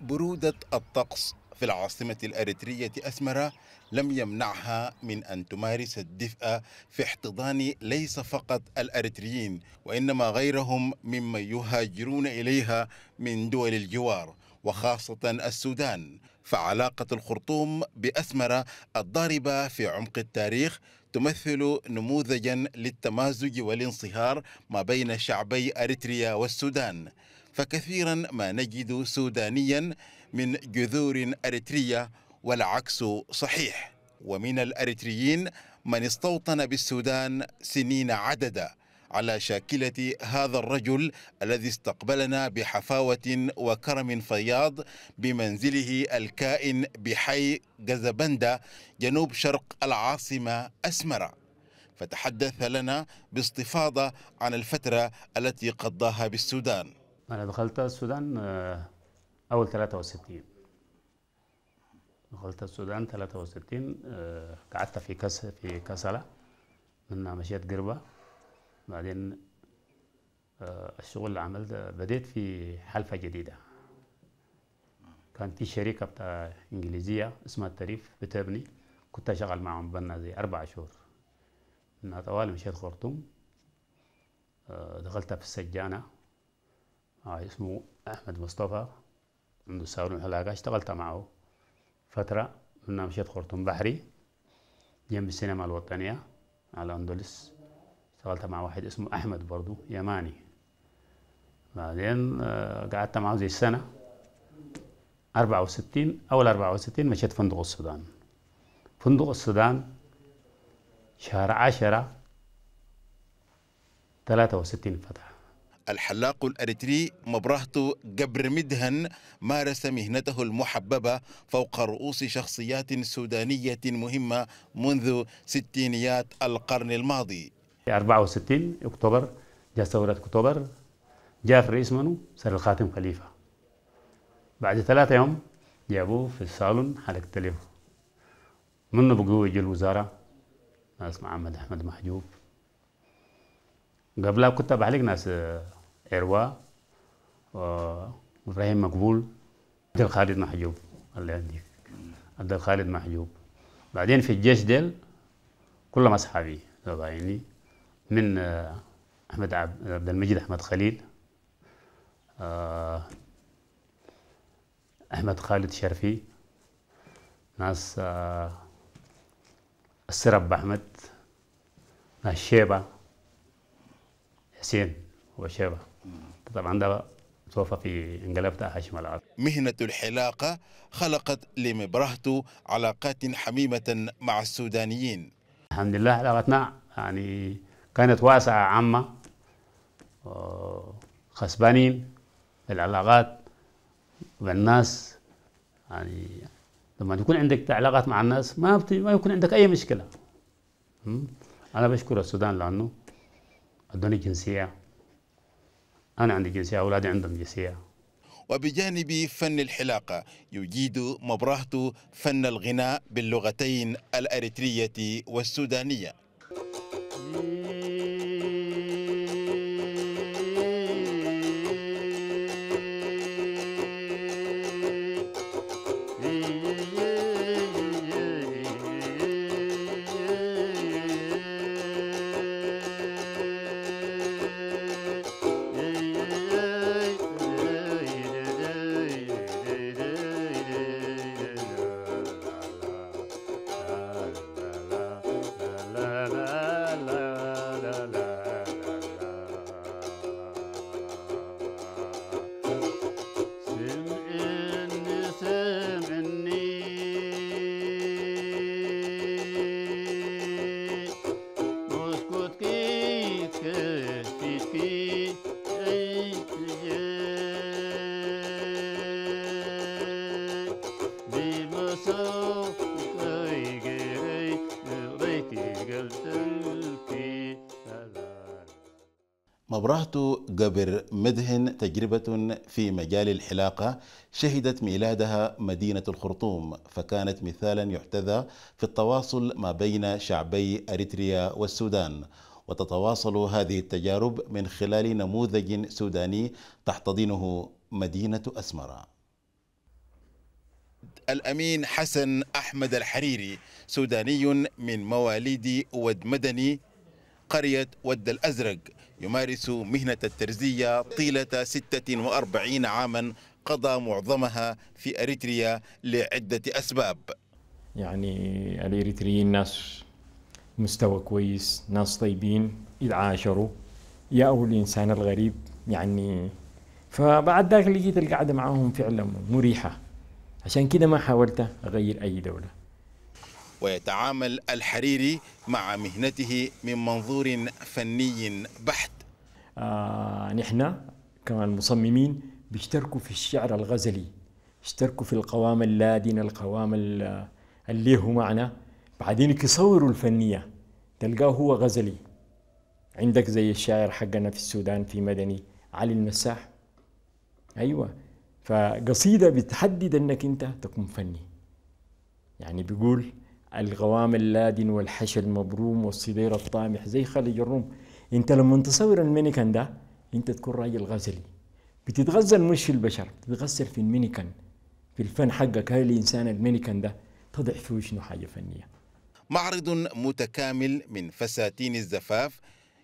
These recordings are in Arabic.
برودة الطقس في العاصمة الأريترية أسمرة لم يمنعها من أن تمارس الدفء في احتضان ليس فقط الأريتريين وإنما غيرهم ممن يهاجرون إليها من دول الجوار وخاصة السودان فعلاقة الخرطوم بأسمرة الضاربة في عمق التاريخ تمثل نموذجا للتمازج والانصهار ما بين شعبي أريتريا والسودان فكثيرا ما نجد سودانيا من جذور أريترية والعكس صحيح ومن الأريتريين من استوطن بالسودان سنين عددا على شاكلة هذا الرجل الذي استقبلنا بحفاوة وكرم فياض بمنزله الكائن بحي جزبندة جنوب شرق العاصمة أسمرة فتحدث لنا باستفاضة عن الفترة التي قضاها بالسودان أنا دخلت السودان آه، أول 63 دخلت السودان 63 آه، قعدت في كس في كسلة من مشيت قربة بعدين آه، الشغل اللي عملته بديت في حلفة جديدة كان في شركة بتاع إنجليزية اسمها التريف بتبني كنت أشغل معهم بنا زي أربع شهور من طوال مشيت خرطوم دخلت في السجانة آه، اسمه أحمد مصطفى عنده صالون حلاقة اشتغلت معه فترة كنا مشيت خرطوم بحري جنب السينما الوطنية على أندلس اشتغلت مع واحد اسمه أحمد برضو يماني بعدين آه، قعدت معه زي سنة أربعة وستين أول أربعة وستين مشيت فندق السودان فندق السودان شهر عشرة ثلاثة وستين فتح الحلاق الأريتري مبرهت قبر مدهن مارس مهنته المحببة فوق رؤوس شخصيات سودانية مهمة منذ ستينيات القرن الماضي 64 أكتوبر جاء ثورة أكتوبر جاء رئيس منو سر الخاتم خليفة بعد ثلاثة يوم جابوه في الصالون حلق تليف منه بقوة يجي الوزارة ناس محمد أحمد محجوب قبلها كنت بحلق ناس إروا وإبراهيم آه، مقبول عبد الخالد محجوب الله يهديك عبد الخالد محجوب بعدين في الجيش ديل كلهم أصحابي زبايني من آه، أحمد عبد المجيد أحمد خليل آه، أحمد خالد شرفي ناس السرب أحمد ناس شيبة حسين وشيبة طبعا ده توفى في انقلاب هاشم العاصي مهنة الحلاقة خلقت لمبرهتو علاقات حميمة مع السودانيين الحمد لله علاقتنا يعني كانت واسعة عامة خسبانين العلاقات الناس يعني لما تكون عندك علاقات مع الناس ما بت... ما يكون عندك اي مشكله انا بشكر السودان لانه ادوني جنسيه أنا عندي جنسية أولادي عندهم جنسية وبجانب فن الحلاقة يجيد مبرهة فن الغناء باللغتين الأريترية والسودانية إيه. مبرهة قبر مدهن تجربة في مجال الحلاقة شهدت ميلادها مدينة الخرطوم فكانت مثالا يحتذى في التواصل ما بين شعبي أريتريا والسودان وتتواصل هذه التجارب من خلال نموذج سوداني تحتضنه مدينة أسمرة الأمين حسن أحمد الحريري سوداني من مواليد ود مدني قرية ود الأزرق يمارس مهنة الترزية طيلة 46 عاما قضى معظمها في أريتريا لعدة أسباب يعني الإريتريين ناس مستوى كويس ناس طيبين يتعاشروا أول الإنسان الغريب يعني فبعد ذاك لقيت القعدة معاهم فعلا مريحة عشان كده ما حاولت أغير أي دولة ويتعامل الحريري مع مهنته من منظور فني بحت آه نحن كمصممين بيشتركوا في الشعر الغزلي اشتركوا في القوام اللادن القوام اللي هو معنا بعدين يصوروا الفنية تلقاه هو غزلي عندك زي الشاعر حقنا في السودان في مدني علي المساح ايوه فقصيده بتحدد انك انت تكون فني يعني بيقول الغوام اللادن والحشى المبروم والصدير الطامح زي خليج الروم انت لما تصور المينيكان ده انت تكون راجل غزلي بتتغزل مش في البشر بتتغزل في المينيكان في الفن حقك هاي الانسان المينيكان ده تضع فيه شنو حاجه فنيه معرض متكامل من فساتين الزفاف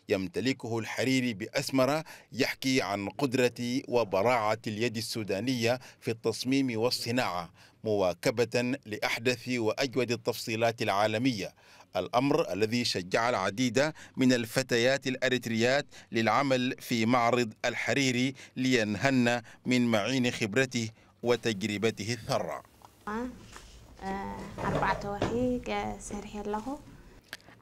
يمتلكه الحريري بأسمرة يحكي عن قدرة وبراعة اليد السودانية في التصميم والصناعة مواكبة لأحدث وأجود التفصيلات العالمية الأمر الذي شجع العديد من الفتيات الأريتريات للعمل في معرض الحريري لينهن من معين خبرته وتجربته الثرة أه، 24 أه، سرحي له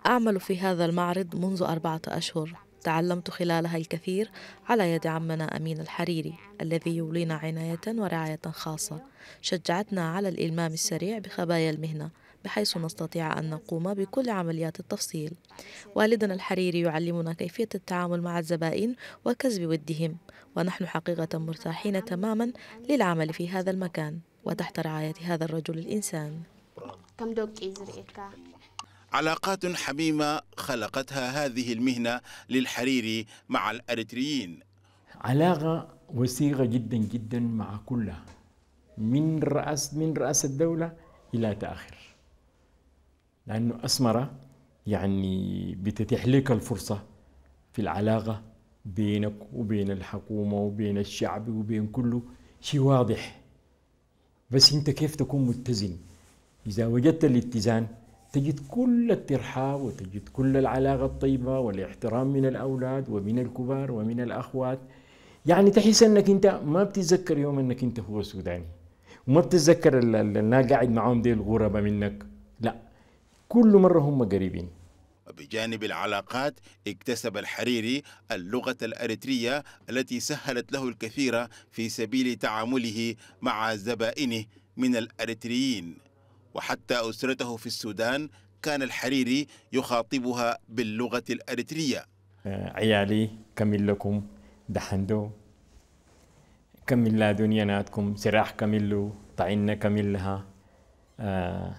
أعمل في هذا المعرض منذ أربعة أشهر تعلمت خلالها الكثير على يد عمنا أمين الحريري الذي يولينا عناية ورعاية خاصة شجعتنا على الإلمام السريع بخبايا المهنة بحيث نستطيع أن نقوم بكل عمليات التفصيل والدنا الحريري يعلمنا كيفية التعامل مع الزبائن وكسب ودهم ونحن حقيقة مرتاحين تماما للعمل في هذا المكان وتحت رعاية هذا الرجل الإنسان علاقات حميمة خلقتها هذه المهنة للحريري مع الأريتريين علاقة وثيقة جدا جدا مع كلها من رأس من رأس الدولة إلى تأخر لأنه أسمرة يعني بتتيح لك الفرصة في العلاقة بينك وبين الحكومة وبين الشعب وبين كله شيء واضح بس أنت كيف تكون متزن إذا وجدت الاتزان تجد كل الترحاب وتجد كل العلاقة الطيبة والاحترام من الأولاد ومن الكبار ومن الأخوات يعني تحس أنك أنت ما بتتذكر يوم أنك أنت هو سوداني وما بتتذكر الناس قاعد معاهم دي الغربة منك لا كل مرة هم قريبين وبجانب العلاقات اكتسب الحريري اللغة الأريترية التي سهلت له الكثير في سبيل تعامله مع زبائنه من الأريتريين وحتى أسرته في السودان كان الحريري يخاطبها باللغة الأريترية آه، عيالي لكم دحندو دنيا دنياناتكم سراح له طعنا كملها لها آه،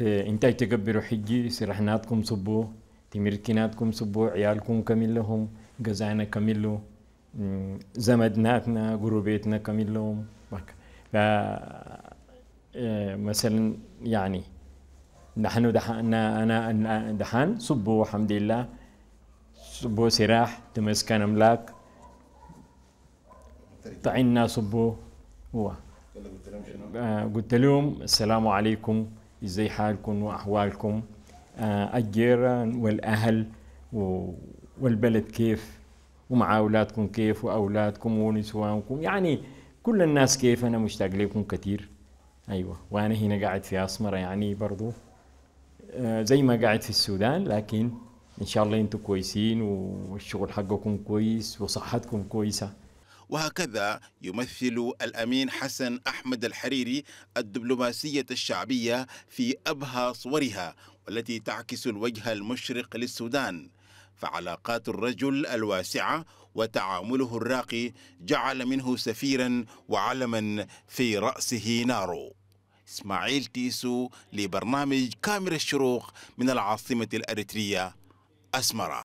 انت تكبروا حجي سرحناتكم صبو تمركناتكم صبو عيالكم لهم جزانا له زمدناتنا قروبيتنا لهم مثلا يعني نحن دحنا أنا أنا دحان صبوا الحمد لله صبوا سراح تمسكن أملاك طعنا صبوا هو قلت لهم السلام عليكم ازاي حالكم واحوالكم الجيران والاهل والبلد كيف ومع اولادكم كيف واولادكم ونسوانكم يعني كل الناس كيف انا مشتاق لكم كثير ايوه وانا هنا قاعد في اسمر يعني برضو آه، زي ما قاعد في السودان لكن ان شاء الله انتم كويسين والشغل حقكم كويس وصحتكم كويسه وهكذا يمثل الامين حسن احمد الحريري الدبلوماسيه الشعبيه في ابهى صورها والتي تعكس الوجه المشرق للسودان فعلاقات الرجل الواسعه وتعامله الراقي جعل منه سفيرا وعلما في راسه نارو إسماعيل تيسو لبرنامج كاميرا الشروق من العاصمة الأريترية أسمرة